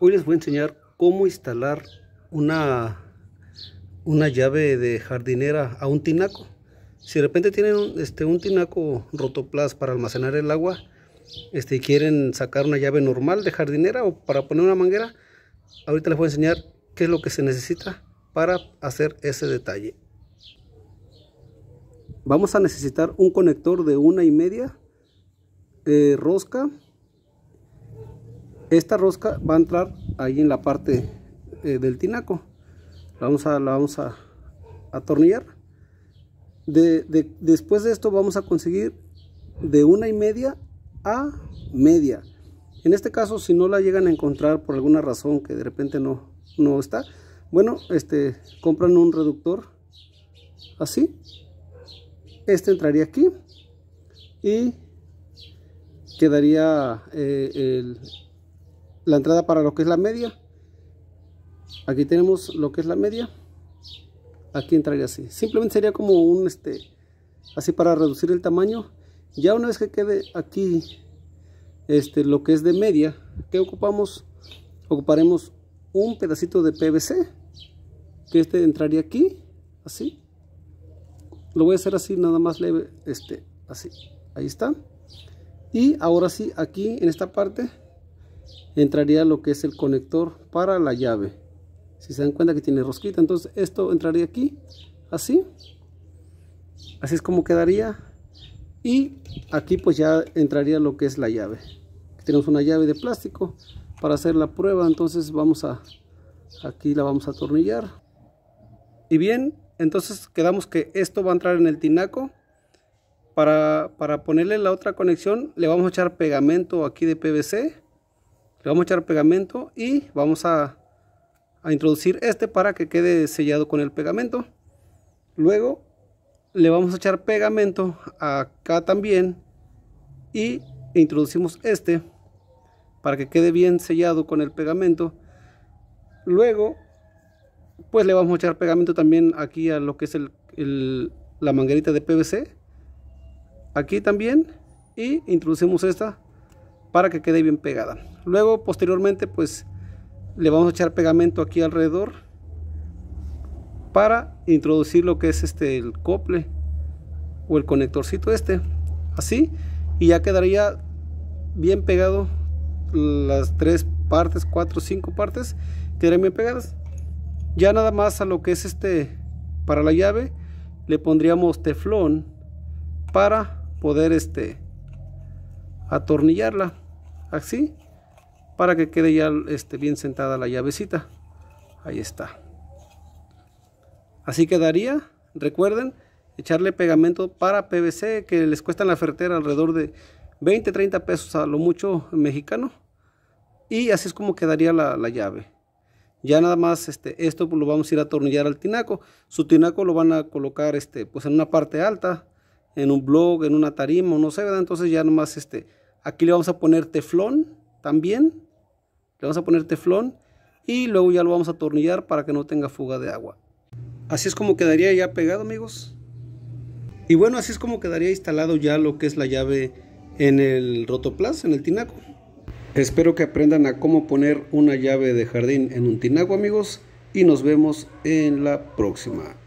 Hoy les voy a enseñar cómo instalar una, una llave de jardinera a un tinaco. Si de repente tienen un, este, un tinaco rotoplas para almacenar el agua este, y quieren sacar una llave normal de jardinera o para poner una manguera, ahorita les voy a enseñar qué es lo que se necesita para hacer ese detalle. Vamos a necesitar un conector de una y media eh, rosca esta rosca va a entrar ahí en la parte eh, del tinaco la vamos a, la vamos a atornillar después de esto vamos a conseguir de una y media a media en este caso si no la llegan a encontrar por alguna razón que de repente no, está bueno este compran un reductor así este entraría aquí y quedaría eh, el, la entrada para lo que es la media aquí tenemos lo que es la media aquí entraría así simplemente sería como un este así para reducir el tamaño ya una vez que quede aquí este lo que es de media que ocupamos ocuparemos un pedacito de PVC que este entraría aquí así lo voy a hacer así nada más leve este así ahí está y ahora sí aquí en esta parte entraría lo que es el conector para la llave si se dan cuenta que tiene rosquita entonces esto entraría aquí así así es como quedaría y aquí pues ya entraría lo que es la llave tenemos una llave de plástico para hacer la prueba entonces vamos a aquí la vamos a atornillar y bien entonces quedamos que esto va a entrar en el tinaco para, para ponerle la otra conexión le vamos a echar pegamento aquí de PVC le vamos a echar pegamento y vamos a, introducir este para que quede sellado con el pegamento. Luego le vamos a echar pegamento acá también y introducimos este para que quede bien sellado con el pegamento. Luego pues le vamos a echar pegamento también aquí a lo que es la manguerita de PVC aquí también y introducimos esta para que quede bien pegada Luego, posteriormente, pues le vamos a echar pegamento aquí alrededor para introducir lo que es este el cople o el conectorcito este. Así y ya quedaría bien pegado las tres partes, cuatro, o cinco partes quedarían bien pegadas. Ya nada más a lo que es este para la llave le pondríamos teflón para poder este atornillarla así para que quede ya este, bien sentada la llavecita. Ahí está. Así quedaría. Recuerden echarle pegamento para PVC que les cuesta en la ferretera alrededor de 20, 30 pesos a lo mucho mexicano. Y así es como quedaría la, llave. Ya nada más este, esto pues lo vamos a ir a atornillar al tinaco. Su tinaco lo van a colocar este, pues en una parte alta, en un blog, en una tarima, no sé, ¿verdad? Entonces ya nada más este, aquí le vamos a poner teflón también. Le vamos a poner teflón y luego ya lo vamos a atornillar para que no tenga fuga de agua. Así es como quedaría ya pegado amigos. Y bueno, así es como quedaría instalado ya lo que es la llave en el rotoplas, en el tinaco. Espero que aprendan a cómo poner una llave de jardín en un tinaco amigos y nos vemos en la próxima.